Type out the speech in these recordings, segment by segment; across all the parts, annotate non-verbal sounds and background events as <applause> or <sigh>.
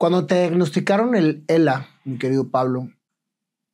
Cuando te diagnosticaron el ELA, mi querido Pablo,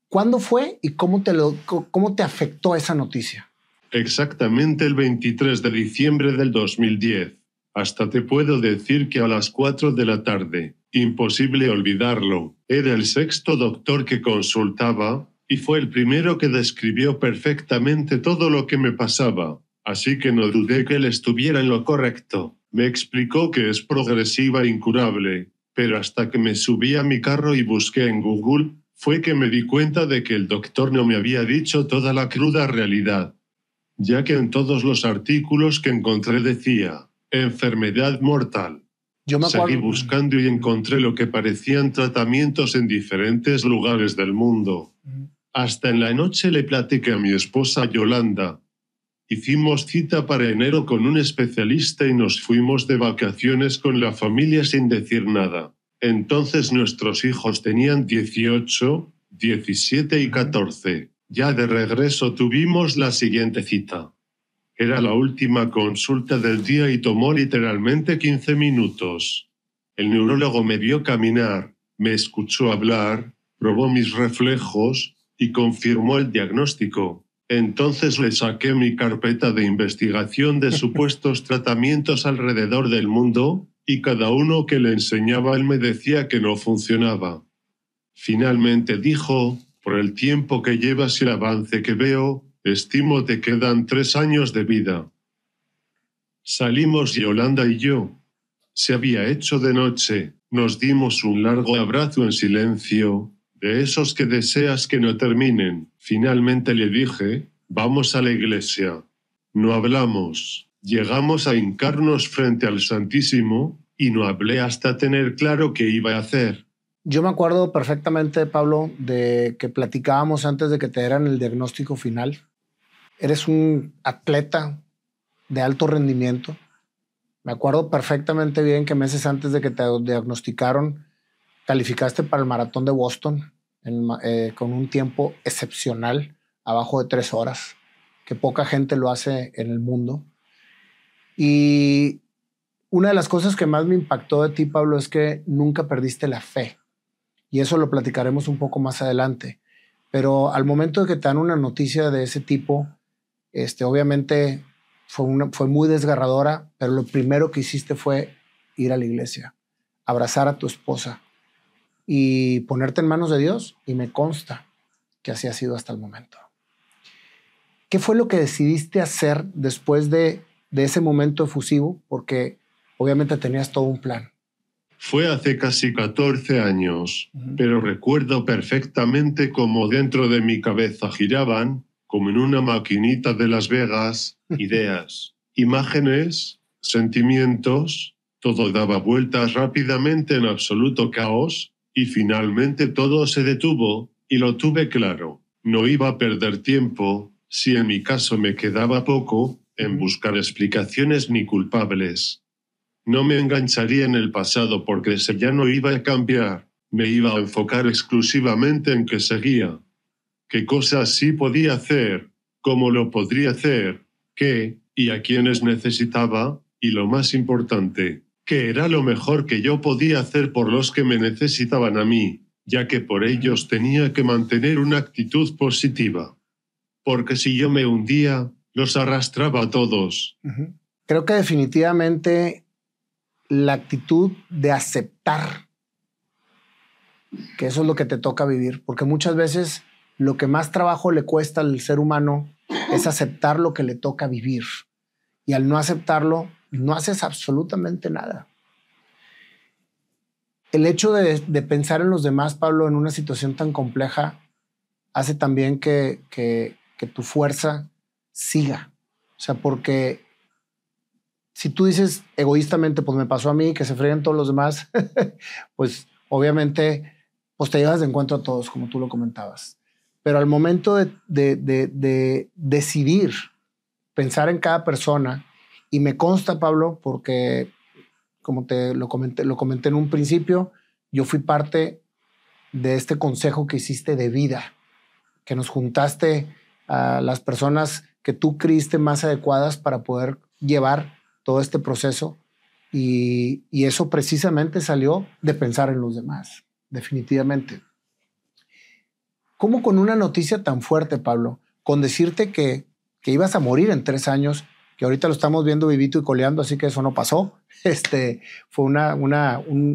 ¿cuándo fue y cómo te, lo, cómo te afectó esa noticia? Exactamente el 23 de diciembre del 2010. Hasta te puedo decir que a las 4 de la tarde, imposible olvidarlo, era el sexto doctor que consultaba y fue el primero que describió perfectamente todo lo que me pasaba, así que no dudé que él estuviera en lo correcto. Me explicó que es progresiva e incurable, pero hasta que me subí a mi carro y busqué en Google, fue que me di cuenta de que el doctor no me había dicho toda la cruda realidad, ya que en todos los artículos que encontré decía, enfermedad mortal. Seguí buscando y encontré lo que parecían tratamientos en diferentes lugares del mundo. Hasta en la noche le platiqué a mi esposa Yolanda, Hicimos cita para enero con un especialista y nos fuimos de vacaciones con la familia sin decir nada. Entonces nuestros hijos tenían 18, 17 y 14. Ya de regreso tuvimos la siguiente cita. Era la última consulta del día y tomó literalmente 15 minutos. El neurólogo me vio caminar, me escuchó hablar, probó mis reflejos y confirmó el diagnóstico. Entonces le saqué mi carpeta de investigación de <laughs> supuestos tratamientos alrededor del mundo, y cada uno que le enseñaba él me decía que no funcionaba. Finalmente dijo, por el tiempo que llevas y el avance que veo, estimo te quedan tres años de vida. Salimos Yolanda y yo. Se había hecho de noche, nos dimos un largo abrazo en silencio, de esos que deseas que no terminen. Finalmente le dije, vamos a la iglesia. No hablamos. Llegamos a hincarnos frente al Santísimo y no hablé hasta tener claro qué iba a hacer. Yo me acuerdo perfectamente, Pablo, de que platicábamos antes de que te dieran el diagnóstico final. Eres un atleta de alto rendimiento. Me acuerdo perfectamente bien que meses antes de que te diagnosticaron, calificaste para el maratón de Boston. Eh, con un tiempo excepcional, abajo de tres horas, que poca gente lo hace en el mundo. Y una de las cosas que más me impactó de ti, Pablo, es que nunca perdiste la fe. Y eso lo platicaremos un poco más adelante. Pero al momento de que te dan una noticia de ese tipo, este, obviamente fue, una, fue muy desgarradora, pero lo primero que hiciste fue ir a la iglesia, abrazar a tu esposa, y ponerte en manos de Dios y me consta que así ha sido hasta el momento. ¿Qué fue lo que decidiste hacer después de, ese momento efusivo? Porque obviamente tenías todo un plan. Fue hace casi 14 años, pero recuerdo perfectamente cómo dentro de mi cabeza giraban, como en una maquinita de Las Vegas, <laughs> ideas, imágenes, sentimientos, todo daba vueltas rápidamente en absoluto caos y finalmente todo se detuvo, y lo tuve claro. No iba a perder tiempo, si en mi caso me quedaba poco, en buscar explicaciones ni culpables. No me engancharía en el pasado porque se ya no iba a cambiar, me iba a enfocar exclusivamente en que seguía. ¿Qué cosas sí podía hacer? ¿Cómo lo podría hacer? ¿Qué? ¿Y a quiénes necesitaba? Y lo más importante, que era lo mejor que yo podía hacer por los que me necesitaban a mí, ya que por ellos tenía que mantener una actitud positiva. Porque si yo me hundía, los arrastraba a todos. Creo que definitivamente la actitud de aceptar que eso es lo que te toca vivir, porque muchas veces lo que más trabajo le cuesta al ser humano es aceptar lo que le toca vivir. Y al no aceptarlo, no haces absolutamente nada. El hecho de, pensar en los demás, Pablo, en una situación tan compleja, hace también que, tu fuerza siga. O sea, porque si tú dices egoístamente, pues me pasó a mí, que se freguen todos los demás, <laughs> pues obviamente pues te llevas de encuentro a todos, como tú lo comentabas. Pero al momento de, decidir pensar en cada persona y me consta, Pablo, porque como te lo comenté, lo comenté en un principio, yo fui parte de este consejo que hiciste de vida, que nos juntaste a las personas que tú creíste más adecuadas para poder llevar todo este proceso. Y, eso precisamente salió de pensar en los demás, definitivamente. ¿Cómo con una noticia tan fuerte, Pablo, con decirte que, que ibas a morir en tres años que ahorita lo estamos viendo vivito y coleando, así que eso no pasó. <laughs> Este, fue una,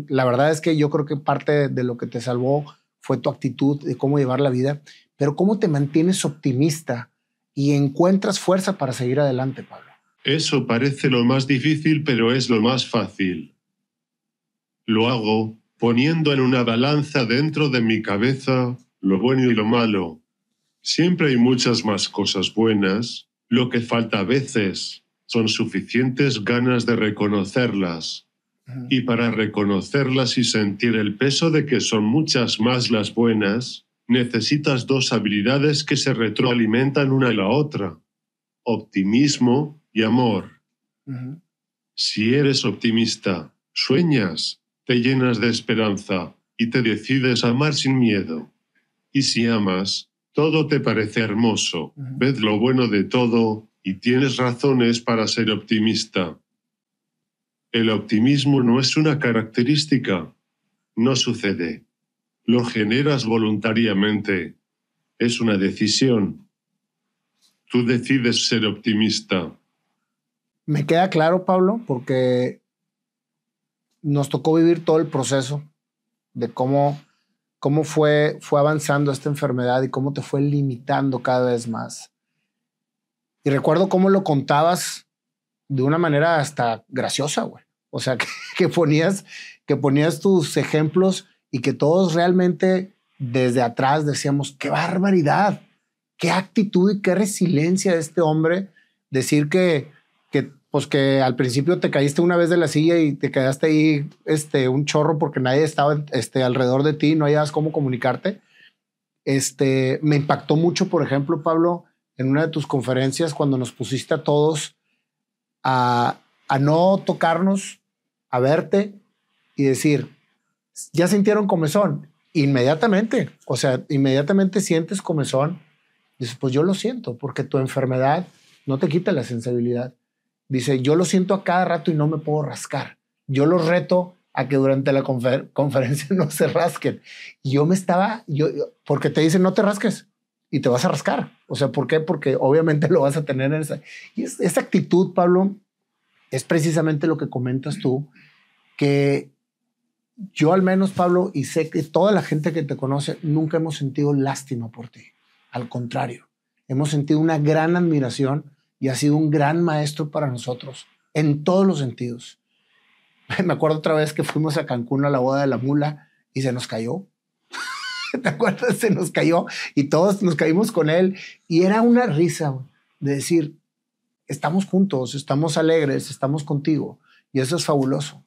la verdad es que yo creo que parte de lo que te salvó fue tu actitud de cómo llevar la vida, pero cómo te mantienes optimista y encuentras fuerza para seguir adelante, Pablo. Eso parece lo más difícil, pero es lo más fácil. Lo hago poniendo en una balanza dentro de mi cabeza lo bueno y lo malo. Siempre hay muchas más cosas buenas lo que falta a veces son suficientes ganas de reconocerlas. Y para reconocerlas y sentir el peso de que son muchas más las buenas, necesitas dos habilidades que se retroalimentan una a la otra, optimismo y amor. Si eres optimista, sueñas, te llenas de esperanza y te decides amar sin miedo. Y si amas, todo te parece hermoso, ves lo bueno de todo y tienes razones para ser optimista. El optimismo no es una característica, no sucede. Lo generas voluntariamente, es una decisión. Tú decides ser optimista. Me queda claro, Pablo, porque nos tocó vivir todo el proceso de cómo cómo fue, fue avanzando esta enfermedad y cómo te fue limitando cada vez más. Y recuerdo cómo lo contabas de una manera hasta graciosa, güey. O sea, <laughs> que, ponías, que ponías tus ejemplos y que todos realmente desde atrás decíamos, qué barbaridad, qué actitud y qué resiliencia de este hombre decir que pues que al principio te caíste una vez de la silla y te quedaste ahí este, un chorro porque nadie estaba este, alrededor de ti, no hayas cómo comunicarte. Este, me impactó mucho, por ejemplo, Pablo, en una de tus conferencias cuando nos pusiste a todos a, a no tocarnos, a verte y decir, ya sintieron comezón, inmediatamente, o sea, inmediatamente sientes comezón, dices, pues yo lo siento, porque tu enfermedad no te quita la sensibilidad Dice, yo lo siento a cada rato y no me puedo rascar. Yo los reto a que durante la conferencia <laughs> no se rasquen. Y yo me estaba, yo, porque te dicen, no te rasques y te vas a rascar. O sea, ¿por qué? Porque obviamente lo vas a tener en esa... Y esa actitud, Pablo, es precisamente lo que comentas tú, que yo al menos, Pablo, y sé que toda la gente que te conoce, nunca hemos sentido lástima por ti. Al contrario, hemos sentido una gran admiración y ha sido un gran maestro para nosotros en todos los sentidos. <laughs> Me acuerdo otra vez que fuimos a Cancún a la boda de la mula y se nos cayó. <laughs> ¿Te acuerdas? Se nos cayó y todos nos caímos con él y era una risa de decir, estamos juntos, estamos alegres, estamos contigo y eso es fabuloso.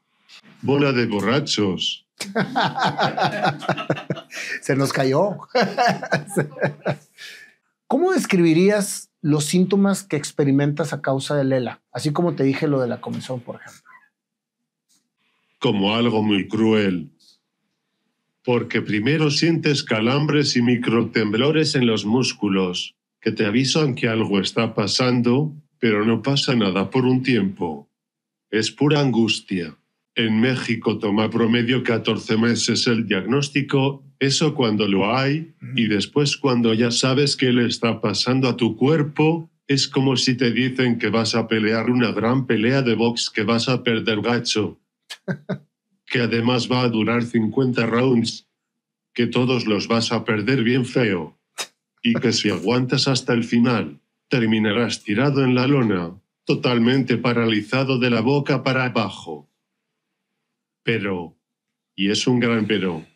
Bola de borrachos. <laughs> se nos cayó. ¿Cómo describirías los síntomas que experimentas a causa de Lela. así como te dije lo de la comisión, por ejemplo. Como algo muy cruel, porque primero sientes calambres y microtemblores en los músculos, que te avisan que algo está pasando, pero no pasa nada por un tiempo. Es pura angustia. En México toma promedio 14 meses el diagnóstico eso cuando lo hay y después cuando ya sabes qué le está pasando a tu cuerpo, es como si te dicen que vas a pelear una gran pelea de box que vas a perder gacho, <laughs> que además va a durar 50 rounds, que todos los vas a perder bien feo y que si aguantas hasta el final, terminarás tirado en la lona, totalmente paralizado de la boca para abajo. Pero, y es un gran pero,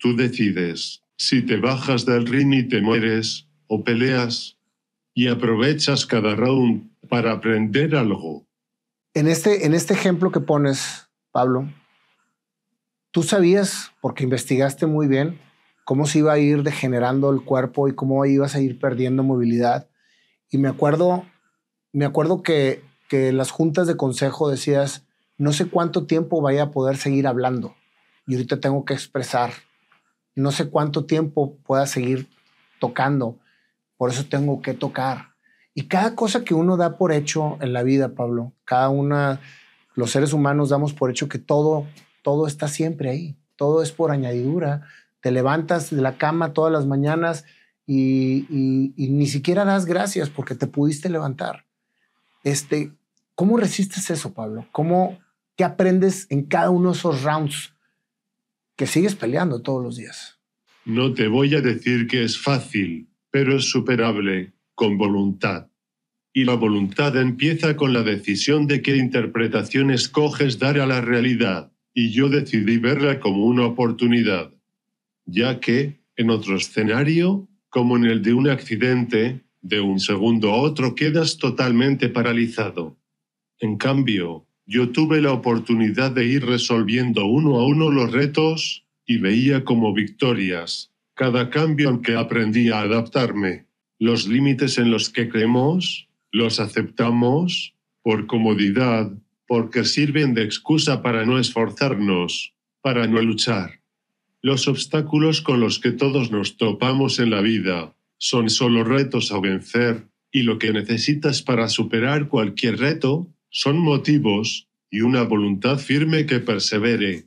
Tú decides si te bajas del ring y te mueres, o peleas, y aprovechas cada round para aprender algo. En este, en este ejemplo que pones, Pablo, tú sabías, porque investigaste muy bien, cómo se iba a ir degenerando el cuerpo y cómo ibas a ir perdiendo movilidad. Y me acuerdo, me acuerdo que, las juntas de consejo decías, no sé cuánto tiempo vaya a poder seguir hablando y ahorita tengo que expresar no sé cuánto tiempo pueda seguir tocando, por eso tengo que tocar. Y cada cosa que uno da por hecho en la vida, Pablo, cada una, los seres humanos damos por hecho que todo, todo está siempre ahí, todo es por añadidura. Te levantas de la cama todas las mañanas y, ni siquiera das gracias porque te pudiste levantar. Este, ¿Cómo resistes eso, Pablo? ¿Cómo, ¿Qué aprendes en cada uno de esos rounds que sigues peleando todos los días. No te voy a decir que es fácil, pero es superable, con voluntad. Y la voluntad empieza con la decisión de qué interpretación escoges dar a la realidad, y yo decidí verla como una oportunidad. Ya que, en otro escenario, como en el de un accidente, de un segundo a otro quedas totalmente paralizado. En cambio, yo tuve la oportunidad de ir resolviendo uno a uno los retos y veía como victorias cada cambio en que aprendí a adaptarme. Los límites en los que creemos, los aceptamos, por comodidad, porque sirven de excusa para no esforzarnos, para no luchar. Los obstáculos con los que todos nos topamos en la vida son solo retos a vencer, y lo que necesitas para superar cualquier reto son motivos y una voluntad firme que persevere.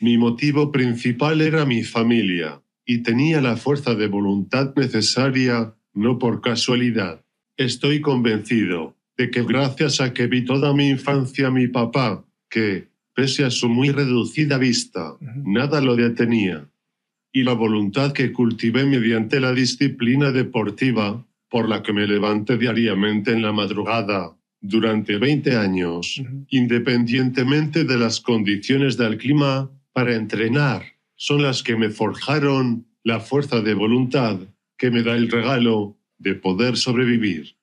Mi motivo principal era mi familia y tenía la fuerza de voluntad necesaria, no por casualidad. Estoy convencido de que gracias a que vi toda mi infancia a mi papá, que, pese a su muy reducida vista, nada lo detenía, y la voluntad que cultivé mediante la disciplina deportiva, por la que me levanté diariamente en la madrugada durante 20 años, independientemente de las condiciones del clima, para entrenar. Son las que me forjaron la fuerza de voluntad que me da el regalo de poder sobrevivir.